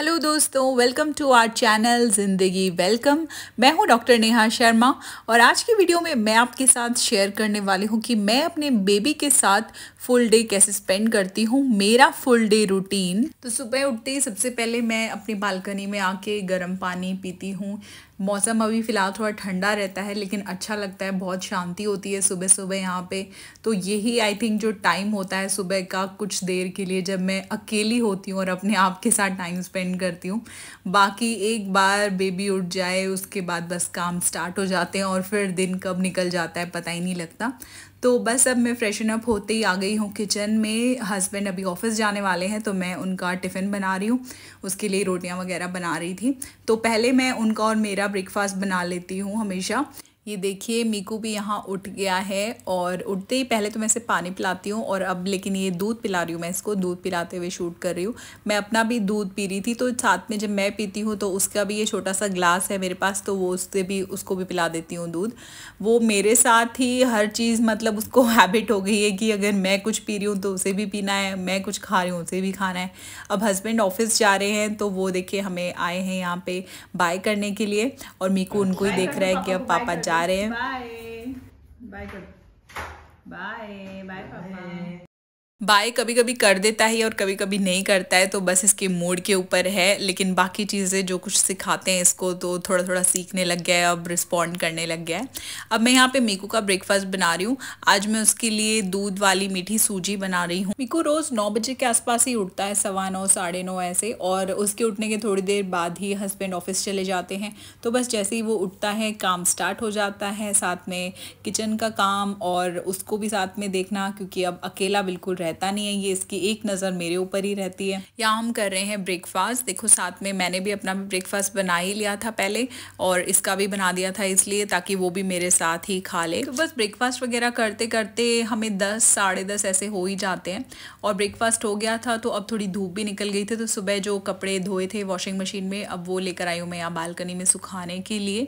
hello दोस्तों welcome to our channel ज़िंदगी welcome मैं हूं डॉक्टर नेहा शर्मा और आज की वीडियो में मैं आपके साथ शेयर करने वाली हूं कि मैं अपने बेबी के साथ फुल डे कैसे स्पेंड करती हूं मेरा फुल डे रूटीन तो सुबह उठते ही सबसे पहले मैं अपनी बालकनी में आके गर्म पानी पीती हूं मौसम अभी फ़िलहाल थोड़ा ठंडा रहता है लेकिन अच्छा लगता है बहुत शांति होती है सुबह सुबह यहाँ पे तो यही आई थिंक जो टाइम होता है सुबह का कुछ देर के लिए जब मैं अकेली होती हूँ और अपने आप के साथ टाइम स्पेंड करती हूँ बाकी एक बार बेबी उठ जाए उसके बाद बस काम स्टार्ट हो जाते हैं और फिर दिन कब निकल जाता है पता ही नहीं लगता तो बस अब मैं फ्रेशन अप होते ही आ गई हूँ किचन में हस्बैंड अभी ऑफिस जाने वाले हैं तो मैं उनका टिफ़िन बना रही हूँ उसके लिए रोटियाँ वगैरह बना रही थी तो पहले मैं उनका और मेरा ब्रेकफास्ट बना लेती हूँ हमेशा ये देखिए मीकू भी यहाँ उठ गया है और उठते ही पहले तो मैं इसे पानी पिलाती हूँ और अब लेकिन ये दूध पिला रही हूँ मैं इसको दूध पिलाते हुए शूट कर रही हूँ मैं अपना भी दूध पी रही थी तो साथ में जब मैं पीती हूँ तो उसका भी ये छोटा सा ग्लास है मेरे पास तो वो उससे भी उसको भी पिला देती हूँ दूध वो मेरे साथ ही हर चीज़ मतलब उसको हैबिट हो गई है कि अगर मैं कुछ पी रही हूँ तो उसे भी पीना है मैं कुछ खा रही हूँ उसे भी खाना है अब हस्बैंड ऑफिस जा रहे हैं तो वो देखिए हमें आए हैं यहाँ पे बाय करने के लिए और मीकू हाँ उनको ही देख रहा है कि अब पापा जा जा रहे हैं बाय बाय बाय बाय पापा बाय कभी कभी कर देता है और कभी कभी नहीं करता है तो बस इसके मूड के ऊपर है लेकिन बाकी चीज़ें जो कुछ सिखाते हैं इसको तो थोड़ा थोड़ा सीखने लग गया है अब रिस्पॉन्ड करने लग गया है अब मैं यहाँ पे मीकू का ब्रेकफास्ट बना रही हूँ आज मैं उसके लिए दूध वाली मीठी सूजी बना रही हूँ मीकू रोज़ नौ बजे के आसपास ही उठता है सवा नौ साढ़े नौ ऐसे और उसके उठने के थोड़ी देर बाद ही हस्बैंड ऑफिस चले जाते हैं तो बस जैसे ही वो उठता है काम स्टार्ट हो जाता है साथ में किचन का काम और उसको भी साथ में देखना क्योंकि अब अकेला बिल्कुल रह रहता नहीं है ये इसकी एक नज़र मेरे ऊपर ही रहती है या हम कर रहे हैं ब्रेकफास्ट देखो साथ में मैंने भी अपना ब्रेकफास्ट बना ही लिया था पहले और इसका भी बना दिया था इसलिए ताकि वो भी मेरे साथ ही खा ले तो बस ब्रेकफास्ट वगैरह करते करते हमें दस साढ़े दस ऐसे हो ही जाते हैं और ब्रेकफास्ट हो गया था तो अब थोड़ी धूप भी निकल गई थी तो सुबह जो कपड़े धोए थे वॉशिंग मशीन में अब वो लेकर आई हूँ मैं यहाँ बालकनी में सुखाने के लिए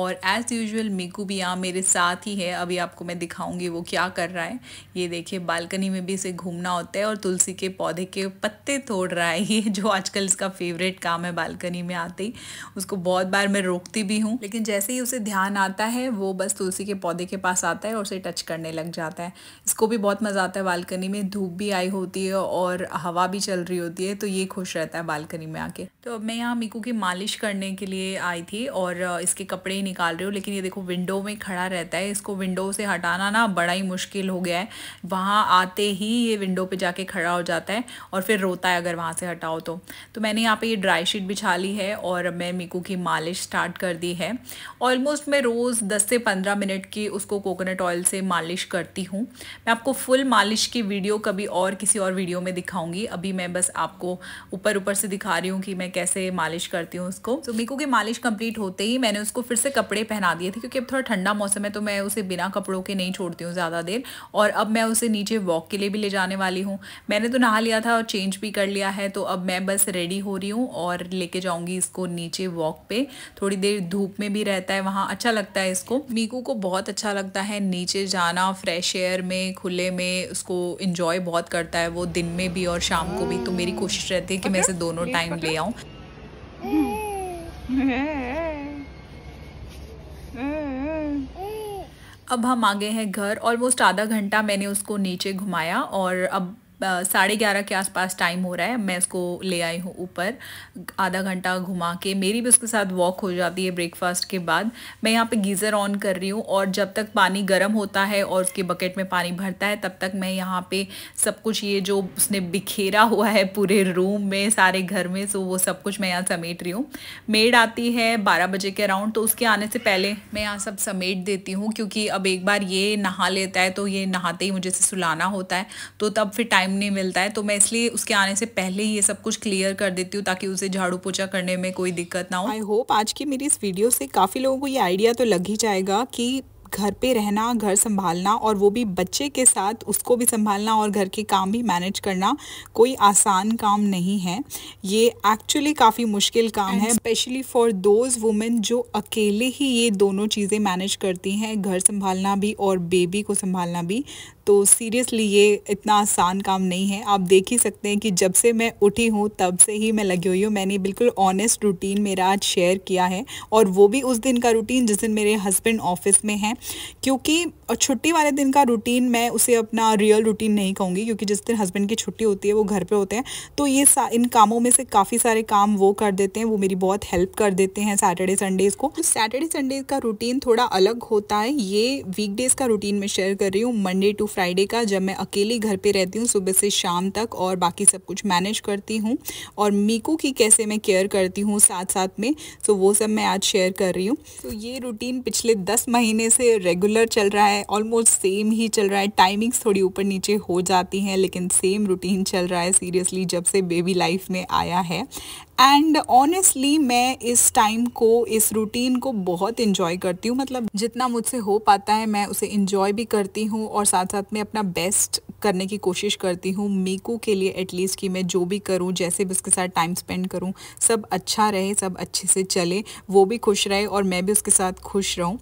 और एज़ यूजल मीकू भी यहाँ मेरे साथ ही है अभी आपको मैं दिखाऊंगी वो क्या कर रहा है ये देखिए बालकनी में भी इसे घूमना होता है और तुलसी के पौधे के पत्ते तोड़ रहा है ये जो आजकल इसका फेवरेट काम है बालकनी में आते ही उसको बहुत बार मैं रोकती भी हूँ लेकिन जैसे ही उसे ध्यान आता है वो बस तुलसी के पौधे के पास आता है और उसे टच करने लग जाता है इसको भी बहुत मज़ा आता है बालकनी में धूप भी आई होती है और हवा भी चल रही होती है तो ये खुश रहता है बालकनी में आके तो अब मैं यहाँ मीकू की मालिश करने के लिए आई थी और इसके कपड़े ही निकाल रही हूँ लेकिन ये देखो विंडो में खड़ा रहता है इसको विंडो से हटाना ना बड़ा ही मुश्किल हो गया है वहाँ आते ही ये ये विंडो पे जाके खड़ा हो जाता है और फिर रोता है अगर वहाँ से हटाओ तो तो मैंने यहाँ पे ये ड्राई शीट बिछा ली है और मैं मीकू की मालिश स्टार्ट कर दी है ऑलमोस्ट मैं रोज़ दस से पंद्रह मिनट की उसको कोकोनट ऑयल से मालिश करती हूँ मैं आपको फुल मालिश की वीडियो कभी और किसी और वीडियो में दिखाऊंगी अभी मैं बस आपको ऊपर ऊपर से दिखा रही हूँ कि मैं कैसे मालिश करती हूँ उसको तो मीकू की मालिश कंप्लीट होते ही मैंने उसको फिर से कपड़े पहना दिए थे क्योंकि अब थोड़ा ठंडा मौसम है तो मैं उसे बिना कपड़ों के नहीं छोड़ती हूँ ज़्यादा देर और अब मैं उसे नीचे वॉक के लिए भी ले जा जाने वाली हूँ मैंने तो नहा लिया था और चेंज भी कर लिया है तो अब मैं बस रेडी हो रही हूँ और लेके जाऊँगी इसको नीचे वॉक पे थोड़ी देर धूप में भी रहता है वहाँ अच्छा लगता है इसको मीकू को बहुत अच्छा लगता है नीचे जाना फ्रेश एयर में खुले में उसको इंजॉय बहुत करता है वो दिन में भी और शाम को भी तो मेरी कोशिश रहती है कि मैं इसे दोनों टाइम ले आऊँ अब हम आ गए हैं घर ऑलमोस्ट आधा घंटा मैंने उसको नीचे घुमाया और अब साढ़े ग्यारह के आसपास टाइम हो रहा है मैं इसको ले आई हूँ ऊपर आधा घंटा घुमा के मेरी भी उसके साथ वॉक हो जाती है ब्रेकफास्ट के बाद मैं यहाँ पे गीज़र ऑन कर रही हूँ और जब तक पानी गर्म होता है और उसके बकेट में पानी भरता है तब तक मैं यहाँ पे सब कुछ ये जो उसने बिखेरा हुआ है पूरे रूम में सारे घर में सो वो सब कुछ मैं यहाँ समेट रही हूँ मेड आती है बारह बजे के अराउंड तो उसके आने से पहले मैं यहाँ सब समेट देती हूँ क्योंकि अब एक बार ये नहा लेता है तो ये नहाते ही मुझे से सुलाना होता है तो तब फिर टाइम टाइम नहीं मिलता है तो मैं इसलिए उसके आने से पहले ही ये सब कुछ क्लियर कर देती हूँ ताकि उसे झाड़ू पोछा करने में कोई दिक्कत ना हो आई होप आज की मेरी इस वीडियो से काफ़ी लोगों को ये आइडिया तो लग ही जाएगा कि घर पे रहना घर संभालना और वो भी बच्चे के साथ उसको भी संभालना और घर के काम भी मैनेज करना कोई आसान काम नहीं है ये एक्चुअली काफ़ी मुश्किल काम है स्पेशली फॉर दोज वुमेन जो अकेले ही ये दोनों चीज़ें मैनेज करती हैं घर संभालना भी और बेबी को संभालना भी तो सीरियसली ये इतना आसान काम नहीं है आप देख ही सकते हैं कि जब से मैं उठी हूँ तब से ही मैं लगी हुई हूँ मैंने बिल्कुल ऑनेस्ट रूटीन मेरा आज शेयर किया है और वो भी उस दिन का रूटीन जिस दिन मेरे हस्बैंड ऑफिस में हैं क्योंकि छुट्टी वाले दिन का रूटीन मैं उसे अपना रियल रूटीन नहीं कहूँगी क्योंकि जिस दिन हस्बैंड की छुट्टी होती है वो घर पर होते हैं तो ये इन कामों में से काफ़ी सारे काम वो कर देते हैं वो मेरी बहुत हेल्प कर देते हैं सैटरडे संडेज़ को सैटरडे तो संडेज़ का रूटीन थोड़ा अलग होता है ये वीकडेज़ का रूटीन मैं शेयर कर रही हूँ मंडे टू फ्राइडे का जब मैं अकेली घर पे रहती हूँ सुबह से शाम तक और बाकी सब कुछ मैनेज करती हूँ और मीकू की कैसे मैं केयर करती हूँ साथ साथ में सो वो सब मैं आज शेयर कर रही हूँ तो ये रूटीन पिछले दस महीने से रेगुलर चल रहा है ऑलमोस्ट सेम ही चल रहा है टाइमिंग्स थोड़ी ऊपर नीचे हो जाती हैं लेकिन सेम रूटीन चल रहा है सीरियसली जब से बेबी लाइफ में आया है एंड ऑनेस्टली मैं इस टाइम को इस रूटीन को बहुत इंजॉय करती हूँ मतलब जितना मुझसे हो पाता है मैं उसे इंजॉय भी करती हूँ और साथ साथ में अपना बेस्ट करने की कोशिश करती हूँ मीकू के लिए एटलीस्ट कि मैं जो भी करूँ जैसे भी उसके साथ टाइम स्पेंड करूँ सब अच्छा रहे सब अच्छे से चले वो भी खुश रहे और मैं भी उसके साथ खुश रहूँ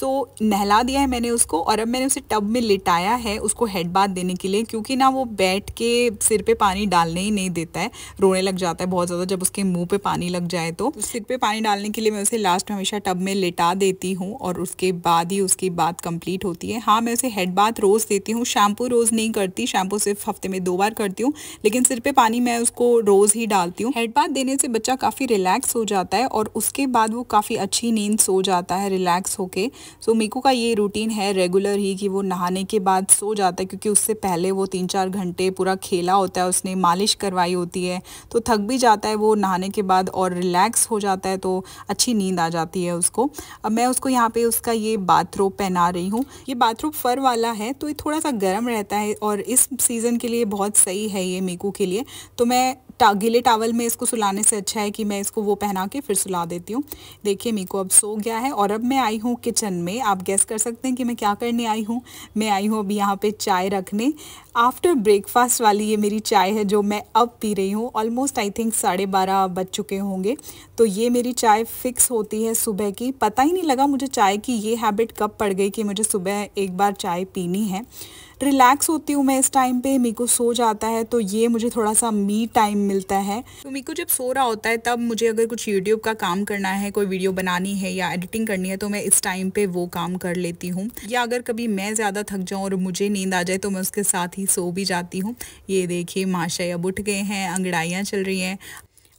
सो so, नहला दिया है मैंने उसको और अब मैंने उसे टब में लिटाया है उसको हेड बाथ देने के लिए क्योंकि ना वो बैठ के सिर पे पानी डालने ही नहीं देता है रोने लग जाता है बहुत ज़्यादा जब उसके उसके मुंह पे पानी लग जाए तो सिर पे पानी डालने के लिए मैं उसे लास्ट में हमेशा टब में लेटा देती हूँ और उसके बाद ही उसकी बात कंप्लीट होती है हाँ मैं उसे हेड बाथ रोज़ देती हूँ शैम्पू रोज़ नहीं करती शैम्पू सिर्फ हफ्ते में दो बार करती हूँ लेकिन सिर पे पानी मैं उसको रोज़ ही डालती हूँ हेड बाथ देने से बच्चा काफ़ी रिलैक्स हो जाता है और उसके बाद वो काफ़ी अच्छी नींद सो जाता है रिलैक्स होके सो मीकू का ये रूटीन है रेगुलर ही कि वो नहाने के बाद सो जाता है क्योंकि उससे पहले वो तीन चार घंटे पूरा खेला होता है उसने मालिश करवाई होती है तो थक भी जाता है वो नहाने के बाद और रिलैक्स हो जाता है तो अच्छी नींद आ जाती है उसको अब मैं उसको यहाँ पे उसका ये बाथरोब पहना रही हूँ ये बाथरोब फर वाला है तो ये थोड़ा सा गर्म रहता है और इस सीज़न के लिए बहुत सही है ये मीकू के लिए तो मैं टा, गीले टावल में इसको सुलाने से अच्छा है कि मैं इसको वो पहना के फिर सुला देती हूँ देखिए मेरे को अब सो गया है और अब मैं आई हूँ किचन में आप गैस कर सकते हैं कि मैं क्या करने आई हूँ मैं आई हूँ अभी यहाँ पे चाय रखने आफ्टर ब्रेकफास्ट वाली ये मेरी चाय है जो मैं अब पी रही हूँ ऑलमोस्ट आई थिंक साढ़े बारह बज चुके होंगे तो ये मेरी चाय फ़िक्स होती है सुबह की पता ही नहीं लगा मुझे चाय की ये हैबिट कब पड़ गई कि मुझे सुबह एक बार चाय पीनी है रिलैक्स होती हूँ मैं इस टाइम पे मीको सो जाता है तो ये मुझे थोड़ा सा मी टाइम मिलता है तो मीको जब सो रहा होता है तब मुझे अगर कुछ यूट्यूब का काम करना है कोई वीडियो बनानी है या एडिटिंग करनी है तो मैं इस टाइम पे वो काम कर लेती हूँ या अगर कभी मैं ज़्यादा थक जाऊँ और मुझे नींद आ जाए तो मैं उसके साथ ही सो भी जाती हूँ ये देखिए माशा अब उठ गए हैं अंगड़ाइयाँ चल रही हैं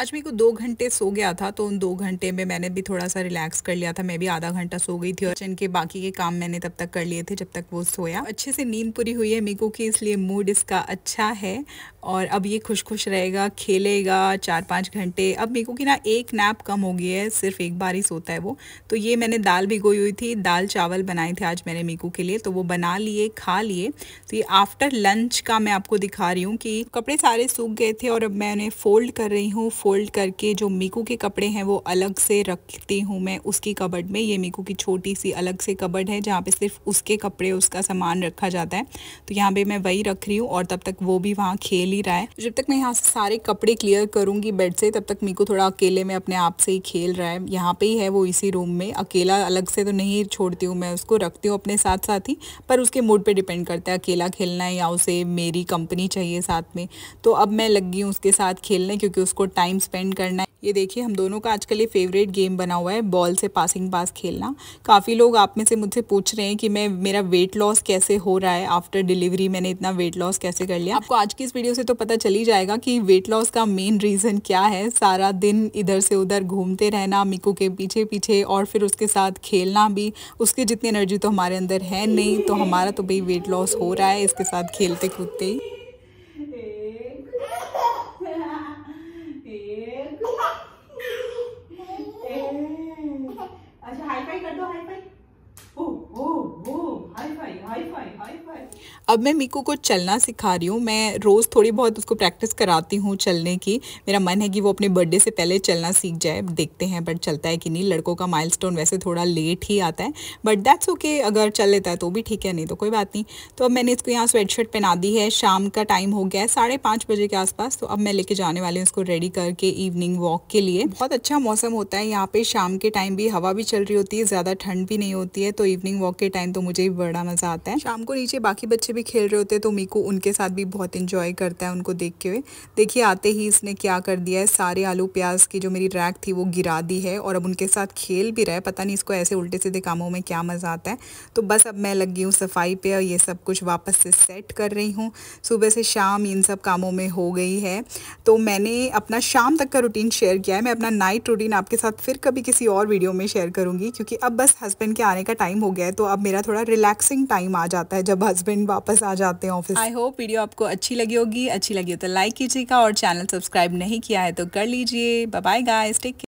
आज मेरे को दो घंटे सो गया था तो उन दो घंटे में मैंने भी थोड़ा सा रिलैक्स कर लिया था मैं भी आधा घंटा सो गई थी और किचन के बाकी के काम मैंने तब तक कर लिए थे जब तक वो सोया अच्छे से नींद पूरी हुई है मेको की इसलिए मूड इसका अच्छा है और अब ये खुश खुश रहेगा खेलेगा चार पाँच घंटे अब मेरे को कि ना एक नैप कम हो गई है सिर्फ एक बार ही सोता है वो तो ये मैंने दाल भिगोई हुई थी दाल चावल बनाए थे आज मैंने मीकू के लिए तो वो बना लिए खा लिए तो ये आफ्टर लंच का मैं आपको दिखा रही हूँ कि कपड़े सारे सूख गए थे और अब मैं उन्हें फ़ोल्ड कर रही हूँ फ़ोल्ड करके जो मीकू के कपड़े हैं वो अलग से रखती हूँ मैं उसकी कबड में ये मीकू की छोटी सी अलग से कबड है जहाँ पर सिर्फ उसके कपड़े उसका सामान रखा जाता है तो यहाँ पर मैं वही रख रही हूँ और तब तक वो भी वहाँ खेल ही रहा है जब तक मैं यहाँ से सारे कपड़े क्लियर करूंगी बेड से तब तक को थोड़ा अकेले में अपने आप से ही खेल रहा है यहाँ पे ही है वो इसी रूम में अकेला अलग से तो नहीं छोड़ती हूँ मैं उसको रखती हूँ अपने साथ साथ ही पर उसके मूड पर डिपेंड करता है अकेला खेलना है या उसे मेरी कंपनी चाहिए साथ में तो अब मैं लग गई हूँ उसके साथ खेलने क्योंकि उसको टाइम स्पेंड करना है ये देखिए हम दोनों का आजकल ये फेवरेट गेम बना हुआ है बॉल से पासिंग पास खेलना काफ़ी लोग आप में से मुझसे पूछ रहे हैं कि मैं मेरा वेट लॉस कैसे हो रहा है आफ्टर डिलीवरी मैंने इतना वेट लॉस कैसे कर लिया आपको आज की इस वीडियो से से तो पता चल ही जाएगा कि वेट लॉस का मेन रीज़न क्या है सारा दिन इधर से उधर घूमते रहना मिकू के पीछे पीछे और फिर उसके साथ खेलना भी उसकी जितनी एनर्जी तो हमारे अंदर है नहीं तो हमारा तो भाई वेट लॉस हो रहा है इसके साथ खेलते कूदते ही अब मैं मीकू को चलना सिखा रही हूँ मैं रोज़ थोड़ी बहुत उसको प्रैक्टिस कराती हूँ चलने की मेरा मन है कि वो अपने बर्थडे से पहले चलना सीख जाए देखते हैं बट चलता है कि नहीं लड़कों का माइल वैसे थोड़ा लेट ही आता है बट दैट्स ओके अगर चल लेता है तो भी ठीक है नहीं तो कोई बात नहीं तो अब मैंने इसको यहाँ स्वेट शर्ट पहना दी है शाम का टाइम हो गया है साढ़े पाँच बजे के आसपास तो अब मैं लेके जाने वाली हूँ उसको रेडी करके इवनिंग वॉक के लिए बहुत अच्छा मौसम होता है यहाँ पे शाम के टाइम भी हवा भी चल रही होती है ज़्यादा ठंड भी नहीं होती है तो इवनिंग वॉक के टाइम तो मुझे भी बड़ा मज़ा आता है शाम को नीचे बाकी बच्चे भी भी खेल रहे होते हैं तो मीकू उनके साथ भी बहुत इन्जॉय करता है उनको देखते हुए देखिए आते ही इसने क्या कर दिया है सारे आलू प्याज की जो मेरी रैक थी वो गिरा दी है और अब उनके साथ खेल भी रहा है पता नहीं इसको ऐसे उल्टे सीधे कामों में क्या मज़ा आता है तो बस अब मैं लगी हूँ सफाई पर और ये सब कुछ वापस से सेट कर रही हूँ सुबह से शाम इन सब कामों में हो गई है तो मैंने अपना शाम तक का रूटीन शेयर किया है मैं अपना नाइट रूटीन आपके साथ फिर कभी किसी और वीडियो में शेयर करूँगी क्योंकि अब बस हस्बैंड के आने का टाइम हो गया है तो अब मेरा थोड़ा रिलैक्सिंग टाइम आ जाता है जब हस्बैंड वापस वापस आ जाते हैं ऑफिस आई होप वीडियो आपको अच्छी लगी होगी अच्छी लगी हो तो लाइक कीजिएगा और चैनल सब्सक्राइब नहीं किया है तो कर लीजिए बाय गाइस टेक